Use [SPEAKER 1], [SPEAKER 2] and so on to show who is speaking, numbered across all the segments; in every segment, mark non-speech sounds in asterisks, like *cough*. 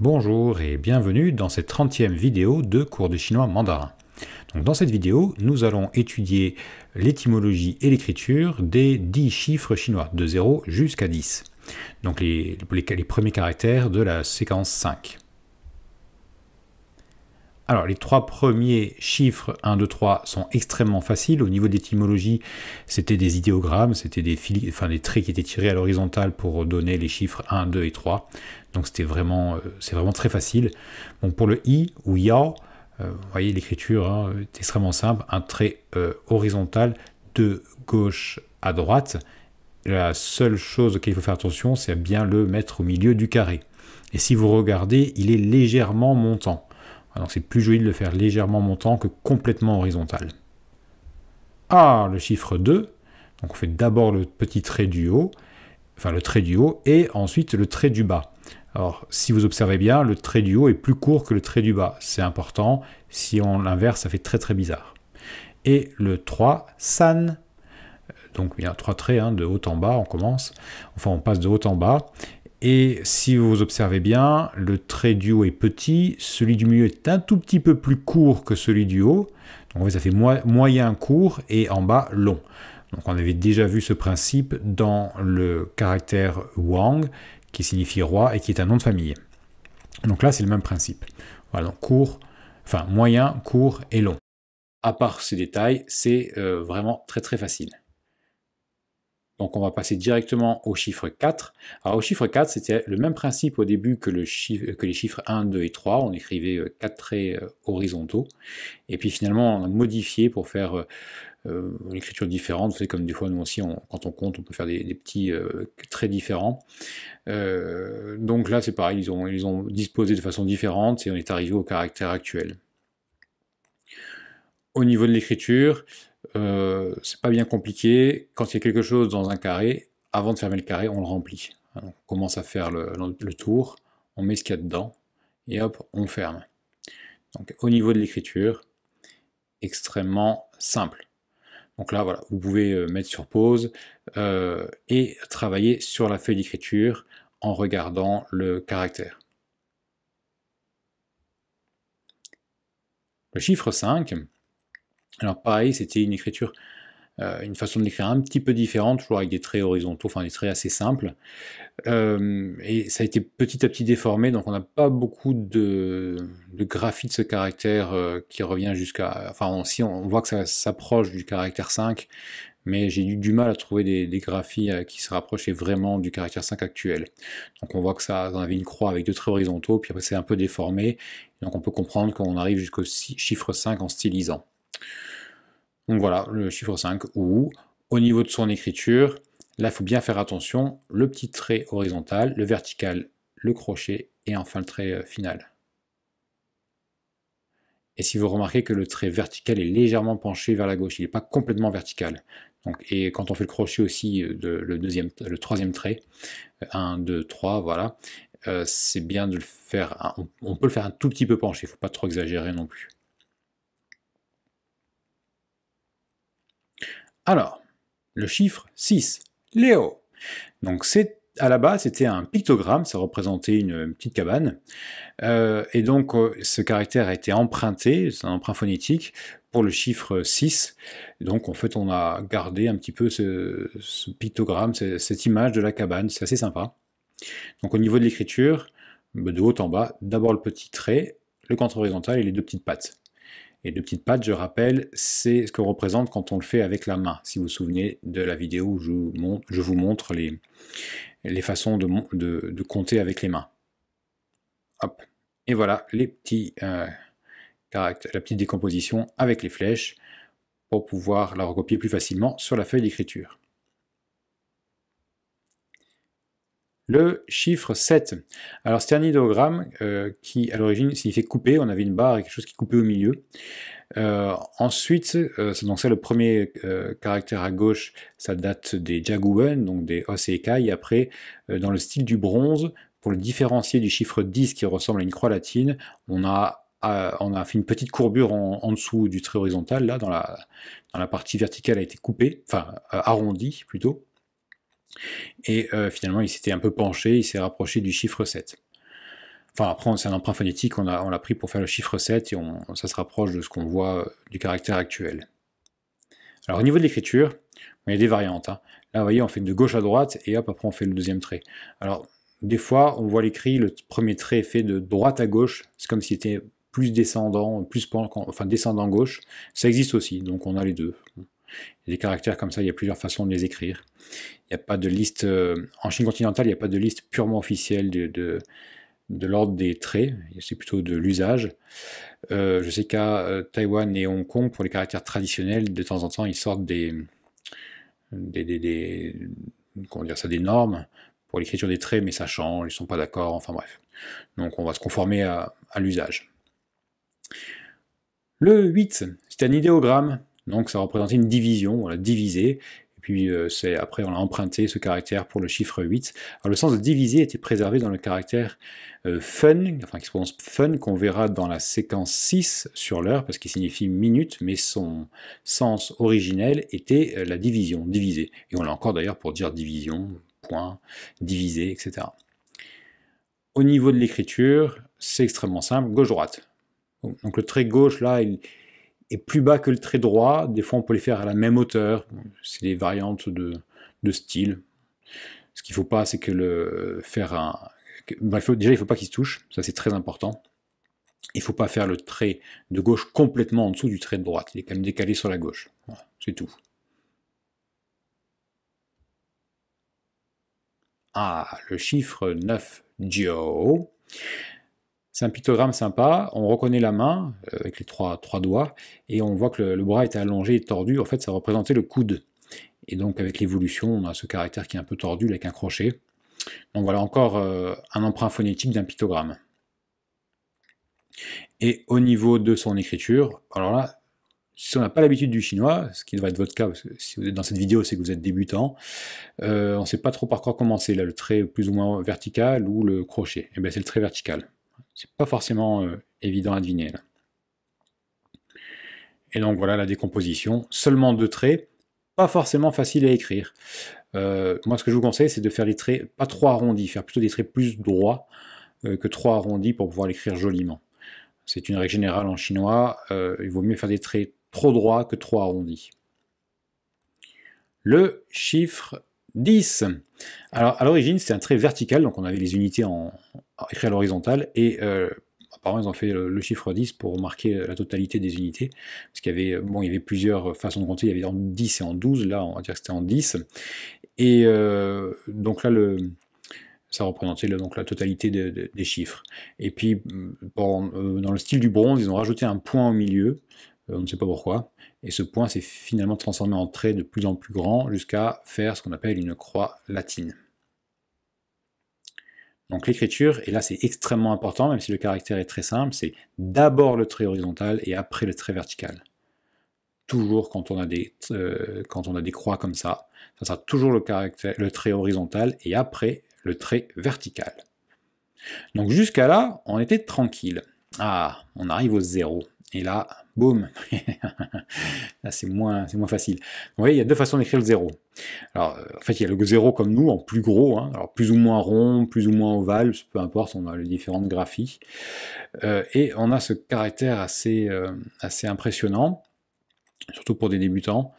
[SPEAKER 1] Bonjour et bienvenue dans cette 30e vidéo de cours de chinois mandarin. dans cette vidéo, nous allons étudier l'étymologie et l'écriture des 10 chiffres chinois, de 0 jusqu'à 10. Donc les, les premiers caractères de la séquence 5. Alors les trois premiers chiffres 1, 2, 3 sont extrêmement faciles. Au niveau d'étymologie, c'était des idéogrammes, c'était des, traits qui étaient tirés à l'horizontale pour donner les chiffres 1, 2 et 3. Donc c'était vraiment, euh, c'est vraiment très facile. pour le i ou ya, euh, vous voyez l'écriture hein, est extrêmement simple, un trait euh, horizontal de gauche à droite. La seule chose laquelle il faut faire attention, c'est bien le mettre au milieu du carré. Et si vous regardez, il est légèrement montant. Alors c'est plus joli de le faire légèrement montant que complètement horizontal. Ah, le chiffre 2. Donc on fait d'abord le petit trait du haut, enfin le trait du haut, et ensuite le trait du bas. Alors si vous observez bien, le trait du haut est plus court que le trait du bas. C'est important. Si on l'inverse, ça fait très très bizarre. Et le 3, san. Euh, donc il y a trois traits, hein, de haut en bas, on commence. Enfin on passe de haut en bas. Et si vous observez bien, le trait du haut est petit, celui du milieu est un tout petit peu plus court que celui du haut. Donc ça fait moyen court et en bas long. Donc on avait déjà vu ce principe dans le caractère Wang, qui signifie roi et qui est un nom de famille. Donc là, c'est le même principe. Voilà, donc court, enfin moyen, court et long. À part ces détails, c'est euh, vraiment très très facile. Donc on va passer directement au chiffre 4. Alors au chiffre 4, c'était le même principe au début que, les chiffres 1, 2 et 3. On écrivait 4 euh, traits euh, horizontaux. Et puis finalement, on a modifié pour faire euh, une écriture différente. Vous savez, comme des fois, nous aussi, quand on compte, on peut faire des, petits traits différents. donc là, c'est pareil, ils ont disposé de façon différente et on est arrivé au caractère actuel. Au niveau de l'écriture, euh, c'est pas bien compliqué. Quand il y a quelque chose dans un carré, avant de fermer le carré, on le remplit. Hein, on commence à faire le, tour, on met ce qu'il y a dedans, et hop, on ferme. Donc au niveau de l'écriture, extrêmement simple. Donc là, voilà, vous pouvez euh, mettre sur pause euh, et travailler sur la feuille d'écriture en regardant le caractère. Le chiffre 5, alors pareil, c'était une écriture, euh, une façon de l'écrire un petit peu différente, toujours avec des traits horizontaux, enfin des traits assez simples. Euh, et ça a été petit à petit déformé, donc on n'a pas beaucoup de, de graphie de ce caractère euh, qui revient jusqu'à... Enfin on, si on, voit que ça s'approche du caractère 5, mais j'ai eu du mal à trouver des, graphies qui se rapprochaient vraiment du caractère 5 actuel. Donc on voit que ça on avait une croix avec deux traits horizontaux, puis après c'est un peu déformé, donc on peut comprendre qu'on arrive jusqu'au chiffre 5 en stylisant. Donc voilà, le chiffre 5, ou au niveau de son écriture, là il faut bien faire attention, le petit trait horizontal, le vertical, le crochet et enfin le trait euh, final. Et si vous remarquez que le trait vertical est légèrement penché vers la gauche, il n'est pas complètement vertical. Donc, et quand on fait le crochet aussi, euh, de, le, deuxième, le troisième trait, 1, 2, 3, voilà, euh, c'est bien de le faire, on, on, peut le faire un tout petit peu penché, il ne faut pas trop exagérer non plus. Alors, le chiffre 6, Léo. Donc à la base, c'était un pictogramme, ça représentait une, petite cabane. Euh, et donc, euh, ce caractère a été emprunté, c'est un emprunt phonétique, pour le chiffre 6. Donc, en fait, on a gardé un petit peu ce, pictogramme, cette, cette image de la cabane, c'est assez sympa. Donc, au niveau de l'écriture, de haut en bas, d'abord le petit trait, le contre horizontal et les deux petites pattes. Et de petites pattes, je rappelle, c'est ce que représente quand on le fait avec la main. Si vous vous souvenez de la vidéo où je vous montre, les, façons de, compter avec les mains. Et voilà les petits, euh, la petite décomposition avec les flèches pour pouvoir la recopier plus facilement sur la feuille d'écriture. le chiffre 7. Alors c'est un idéogramme euh, qui à l'origine signifiait couper, on avait une barre et quelque chose qui coupait au milieu. Euh, ensuite, euh, donc c'est le premier euh, caractère à gauche, ça date des jaguan donc des os et Après, dans le style du bronze, pour le différencier du chiffre 10 qui ressemble à une croix latine, on a fait une petite courbure en, dessous du trait horizontal, là, dans la, dans la partie verticale a été coupée, enfin arrondie plutôt. Et euh, finalement, il s'était un peu penché, il s'est rapproché du chiffre 7. Enfin, après, c'est un emprunt phonétique, on l'a pris pour faire le chiffre 7 et ça se rapproche de ce qu'on voit euh, du caractère actuel. Alors, au niveau de l'écriture, il y a des variantes. Hein. Là, vous voyez, on fait de gauche à droite et hop, après, on fait le deuxième trait. Alors, des fois, on voit l'écrit, le premier trait est fait de droite à gauche. C'est comme s'il était plus descendant, plus enfin descendant gauche. Ça existe aussi, donc on a les deux des caractères comme ça, il y a plusieurs façons de les écrire. Il n'y a pas de liste, euh, en Chine continentale, il n'y a pas de liste purement officielle de, de, l'ordre des traits, c'est plutôt de l'usage. Euh, je sais qu'à euh, Taïwan et Hong Kong, pour les caractères traditionnels, de temps en temps, ils sortent des, des, des, dire ça, des normes pour l'écriture des traits, mais ça change, ils ne sont pas d'accord, enfin bref. Donc on va se conformer à, à l'usage. Le 8, c'est un idéogramme. Donc ça représentait une division, l'a divisé, Et puis euh, c'est après on a emprunté ce caractère pour le chiffre 8. Alors le sens de diviser était préservé dans le caractère euh, fun, enfin qui se prononce fun, qu'on verra dans la séquence 6 sur l'heure, parce qu'il signifie minute, mais son sens originel était euh, la division, divisé. Et on l'a encore d'ailleurs pour dire division, point, divisé, etc. Au niveau de l'écriture, c'est extrêmement simple, gauche-droite. Donc le trait gauche là, il, et plus bas que le trait droit. Des fois, on peut les faire à la même hauteur. C'est des variantes de, style. Ce qu'il ne faut pas, c'est que le faire un. Bah, déjà, il ne faut pas qu'ils se touchent. Ça, c'est très important. Il ne faut pas faire le trait de gauche complètement en dessous du trait de droite. Il est quand même décalé sur la gauche. c'est tout. Ah, le chiffre 9, Joe. C'est un pictogramme sympa, on reconnaît la main euh, avec les trois, doigts, et on voit que le, bras était allongé et tordu, en fait ça représentait le coude. Et donc avec l'évolution, on a ce caractère qui est un peu tordu avec un crochet. Donc voilà encore euh, un emprunt phonétique d'un pictogramme. Et au niveau de son écriture, alors là, si on n'a pas l'habitude du chinois, ce qui devrait être votre cas, si vous êtes dans cette vidéo, c'est que vous êtes débutant, euh, on ne sait pas trop par quoi commencer, là, le trait plus ou moins vertical ou le crochet. Et eh bien c'est le trait vertical. C'est pas forcément euh, évident à deviner. Là. Et donc voilà la décomposition, seulement deux traits, pas forcément facile à écrire. Euh, moi ce que je vous conseille c'est de faire les traits, pas trop arrondis, faire plutôt des traits plus droits euh, que trop arrondis pour pouvoir l'écrire joliment. C'est une règle générale en chinois, il vaut mieux faire des traits trop droits que trop arrondis. Le chiffre 10. Alors à l'origine c'était un trait vertical, donc on avait les unités en, écrit à l'horizontale, et euh, apparemment ils ont fait le, chiffre 10 pour marquer la totalité des unités, parce qu'il y avait, bon, il y avait plusieurs façons de compter, il y avait en 10 et en 12, là on va dire que c'était en 10, et euh, donc là ça représentait donc la totalité des chiffres. Et puis euh, dans le style du bronze, ils ont rajouté un point au milieu, on ne sait pas pourquoi, et ce point s'est finalement transformé en trait de plus en plus grand jusqu'à faire ce qu'on appelle une croix latine. Donc l'écriture, et là c'est extrêmement important, même si le caractère est très simple, c'est d'abord le trait horizontal et après le trait vertical. Toujours quand on a des, euh, quand on a des croix comme ça, ça sera toujours le, caractère, le trait horizontal et après le trait vertical. Donc jusqu'à là, on était tranquille. Ah, on arrive au zéro. Et là, boum, *laughs* là c'est moins, moins facile. Vous voyez, il y a deux façons d'écrire le zéro. Alors, euh, en fait, il y a le zéro comme nous, en plus gros, hein. alors plus ou moins rond, plus ou moins ovale, peu importe, on a les différentes graphies. Euh, et on a ce caractère assez, euh, assez impressionnant, surtout pour des débutants.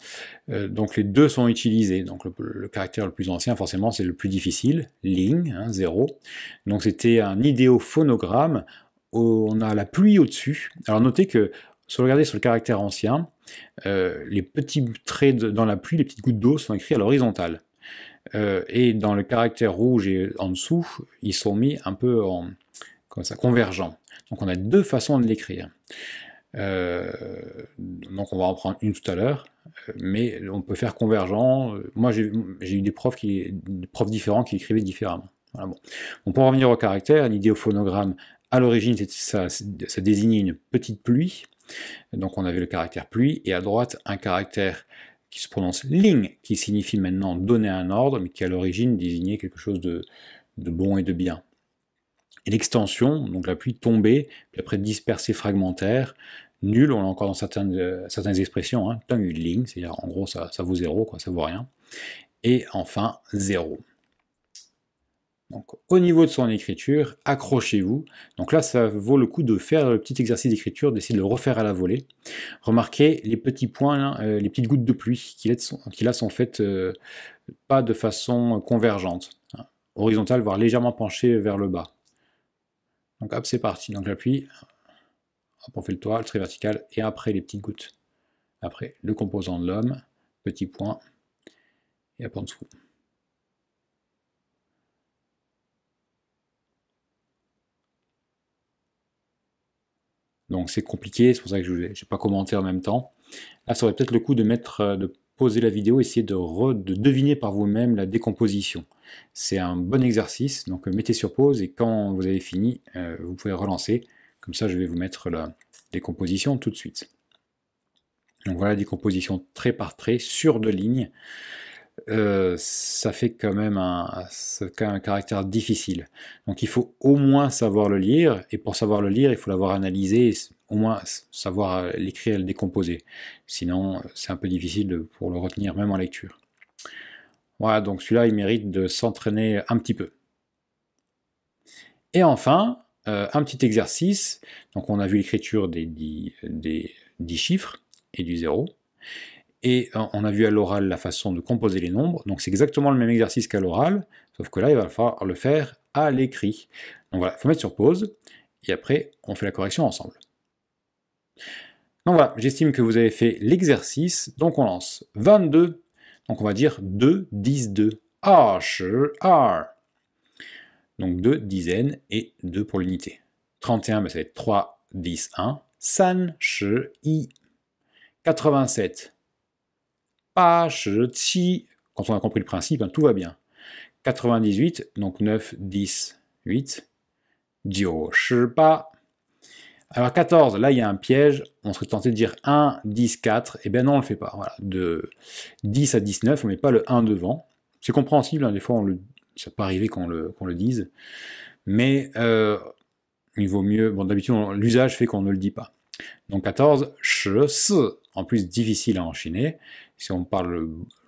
[SPEAKER 1] donc les deux sont utilisés. Donc le, caractère le plus ancien, forcément, c'est le plus difficile, ligne, hein, zéro. Donc c'était un idéophonogramme on a la pluie au-dessus. Alors notez que si vous regardez sur le caractère ancien, euh, les petits traits dans la pluie, les petites gouttes d'eau sont écrits à l'horizontale. Euh, et dans le caractère rouge et en dessous, ils sont mis un peu en comme ça, convergents. Donc on a deux façons de l'écrire. Euh, donc on va en prendre une tout à l'heure, mais on peut faire convergent. Moi j'ai eu des profs, différents qui écrivaient différemment. Voilà, bon. pour revenir au caractère, l'idéophonogramme, à l'origine, ça désignait une petite pluie, donc on avait le caractère pluie et à droite un caractère qui se prononce ling, qui signifie maintenant donner un ordre, mais qui à l'origine désignait quelque chose de, bon et de bien. Et l'extension, donc la pluie tombée, puis après dispersée fragmentaire, nul, on l'a encore dans certaines, expressions, euh, « certaines expressions, hein, ling, c'est-à-dire en gros ça, ça vaut zéro, quoi, ça vaut rien. Et enfin, zéro. Donc, au niveau de son écriture, accrochez-vous. Donc là, ça vaut le coup de faire le petit exercice d'écriture, d'essayer de le refaire à la volée. Remarquez les petits points, euh, les petites gouttes de pluie qui, là sont faites euh, pas de façon convergente, hein. horizontale, voire légèrement penchée vers le bas. Donc hop, c'est parti. Donc j'appuie, pluie, on fait le toit, le trait vertical, et après les petites gouttes. Après, le composant de l'homme, petit point, et hop en dessous. Donc c'est compliqué, c'est pour ça que je n'ai pas commenté en même temps. Là, ça aurait peut-être le coup de mettre, euh, de poser la vidéo, essayer de, deviner par vous-même la décomposition. C'est un bon exercice, donc euh, mettez sur pause et quand vous avez fini, euh, vous pouvez relancer. Comme ça, je vais vous mettre la décomposition tout de suite. Donc voilà, décomposition trait par trait, sur deux lignes. Euh, ça fait quand même un, caractère difficile. Donc il faut au moins savoir le lire, et pour savoir le lire, il faut l'avoir analysé, au moins savoir euh, l'écrire et le décomposer. Sinon, c'est un peu difficile pour le retenir même en lecture. Voilà, donc celui-là, il mérite de s'entraîner un petit peu. Et enfin, euh, un petit exercice. Donc on a vu l'écriture des 10 chiffres et du 0. Et euh, on a vu à l'oral la façon de composer les nombres. Donc c'est exactement le même exercice qu'à l'oral, sauf que là, il va falloir le faire à l'écrit. Donc voilà, il faut mettre sur pause, et après, on fait la correction ensemble. Donc voilà, j'estime que vous avez fait l'exercice. Donc on lance 22. Donc on va dire 2, 10, 2. Ah, Donc 2 dizaines et 2 pour l'unité. 31, ben, ça va être 3, 10, 1. San, she, i. 87, quand on a compris le principe, hein, tout va bien. 98, donc 9, 10, 8. pas. Alors 14, là il y a un piège, on serait tenté de dire 1, 10, 4, et ben bien non on le fait pas. Voilà. De 10 à 19, on met pas le 1 devant. C'est compréhensible, hein, des fois on ne ça peut arriver qu'on le, le dise, mais euh, il vaut mieux, bon d'habitude l'usage fait qu'on ne le dit pas. Donc 14, ch, en plus difficile à enchaîner, si on parle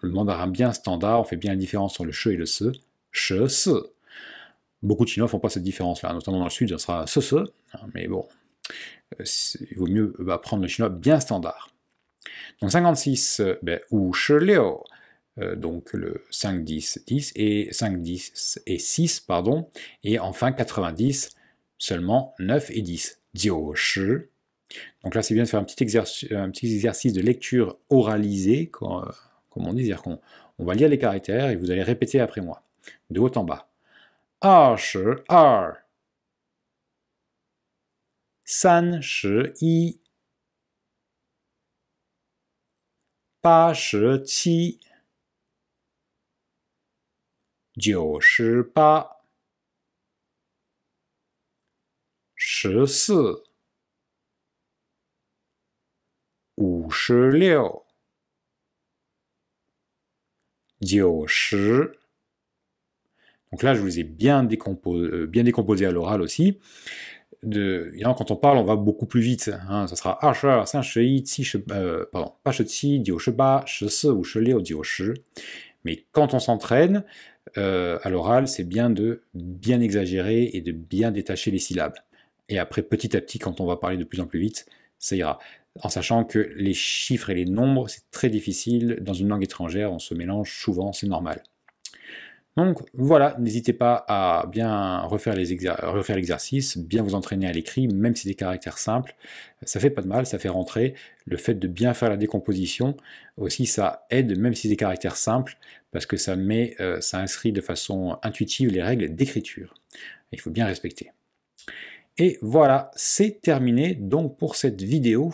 [SPEAKER 1] le, mandarin bien standard, on fait bien la différence entre le che et le se. Beaucoup de Chinois ne font pas cette différence-là, notamment dans le sud, ça sera se, se. Hein, mais bon, euh, il vaut mieux euh, apprendre le chinois bien standard. Donc 56, euh, ben, ou Leo. donc le 5, 10, 10, et 5, 10 et 6, pardon, et enfin 90, seulement 9 et 10. shi ». Donc là, c'est bien de faire un petit, exercice, euh, un petit exercice de lecture oralisée, euh, comme on dit, c'est-à-dire qu'on on va lire les caractères et vous allez répéter après moi, de haut en bas. R, 31 87 98 14 Donc là, je vous ai bien, euh, bien décomposé à l'oral aussi. De, quand on parle, on va beaucoup plus vite. Hein. ça sera Asher, Saint e, euh, pardon, pas Shi, Dio ou e, Mais quand on s'entraîne, euh, à l'oral, c'est bien de bien exagérer et de bien détacher les syllabes. Et après, petit à petit, quand on va parler de plus en plus vite, ça ira en sachant que les chiffres et les nombres, c'est très difficile. Dans une langue étrangère, on se mélange souvent, c'est normal. Donc voilà, n'hésitez pas à bien refaire l'exercice, bien vous entraîner à l'écrit, même si c'est des caractères simples, ça fait pas de mal, ça fait rentrer. Le fait de bien faire la décomposition aussi, ça aide, même si c'est des caractères simples, parce que ça met, euh, ça inscrit de façon intuitive les règles d'écriture. Il faut bien respecter. Et voilà, c'est terminé donc pour cette vidéo.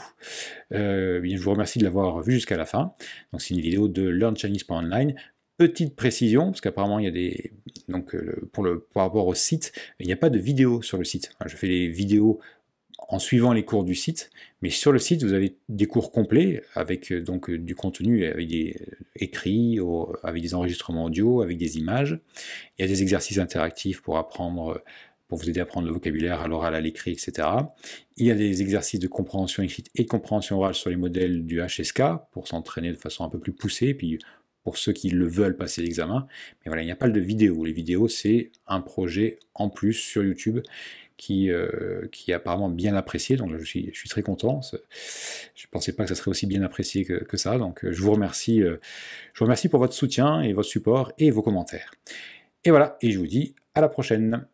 [SPEAKER 1] Euh, je vous remercie de l'avoir vue jusqu'à la fin. Donc c'est une vidéo de Learn Chinese online. Petite précision, parce qu'apparemment il y a des donc euh, pour le par rapport au site, il n'y a pas de vidéo sur le site. Je fais les vidéos en suivant les cours du site. Mais sur le site, vous avez des cours complets avec euh, donc du contenu avec des écrits, avec des enregistrements audio, avec des images. Il y a des exercices interactifs pour apprendre pour vous aider à apprendre le vocabulaire à l'oral, à l'écrit, etc. Il y a des exercices de compréhension écrite et de compréhension orale sur les modèles du HSK pour s'entraîner de façon un peu plus poussée, et puis pour ceux qui le veulent passer l'examen. Mais voilà, il n'y a pas de vidéos. Les vidéos, c'est un projet en plus sur YouTube qui, euh, qui est apparemment bien apprécié. Donc là, je suis, je suis très content. Je ne pensais pas que ça serait aussi bien apprécié que, ça. Donc euh, je vous remercie. Euh, je vous remercie pour votre soutien et votre support et vos commentaires. Et voilà, et je vous dis à la prochaine.